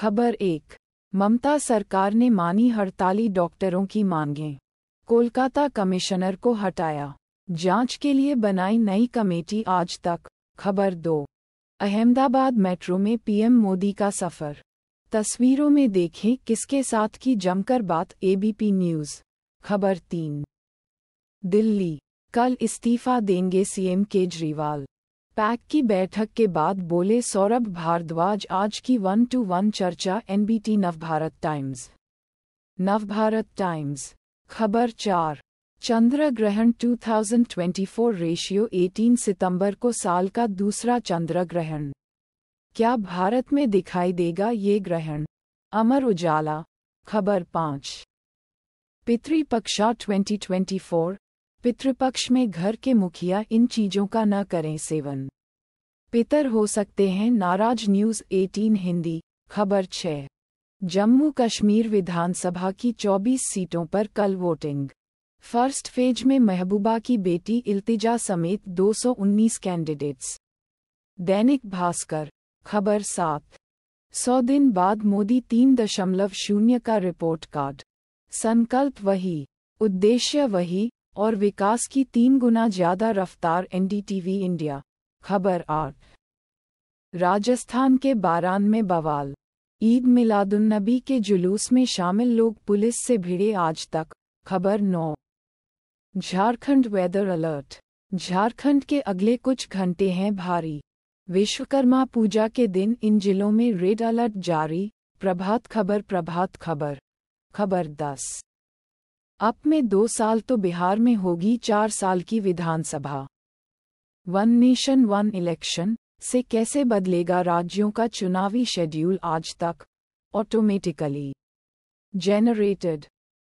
खबर एक ममता सरकार ने मानी हड़ताली डॉक्टरों की मांगें कोलकाता कमिश्नर को हटाया जांच के लिए बनाई नई कमेटी आज तक खबर दो अहमदाबाद मेट्रो में पीएम मोदी का सफर तस्वीरों में देखें किसके साथ की जमकर बात एबीपी न्यूज खबर तीन दिल्ली कल इस्तीफा देंगे सीएम केजरीवाल पैक की बैठक के बाद बोले सौरभ भारद्वाज आज की वन टू वन चर्चा NBT Navbharat Times Navbharat Times खबर चार चंद्र ग्रहण 2024 रेशियो 18 सितंबर को साल का दूसरा चंद्र ग्रहण क्या भारत में दिखाई देगा ये ग्रहण अमर उजाला खबर पाँच पितृपक्षा 2024 पितृपक्ष में घर के मुखिया इन चीजों का न करें सेवन पितर हो सकते हैं नाराज न्यूज 18 हिंदी खबर 6। जम्मू कश्मीर विधानसभा की 24 सीटों पर कल वोटिंग फर्स्ट फेज में महबूबा की बेटी इल्तिजा समेत 219 कैंडिडेट्स दैनिक भास्कर खबर सात सौ दिन बाद मोदी तीन दशमलव शून्य का रिपोर्ट कार्ड संकल्प वही उद्देश्य वही और विकास की तीन गुना ज्यादा रफ्तार एनडीटीवी इंडिया खबर आठ राजस्थान के बारान में बवाल ईद मिलादुन्नबी के जुलूस में शामिल लोग पुलिस से भिड़े आज तक खबर नौ झारखंड वेदर अलर्ट झारखंड के अगले कुछ घंटे हैं भारी विश्वकर्मा पूजा के दिन इन जिलों में रेड अलर्ट जारी प्रभात खबर प्रभात खबर खबर दस अप में दो साल तो बिहार में होगी चार साल की विधानसभा वन नेशन वन इलेक्शन से कैसे बदलेगा राज्यों का चुनावी शेड्यूल आज तक ऑटोमेटिकली जेनरेटेड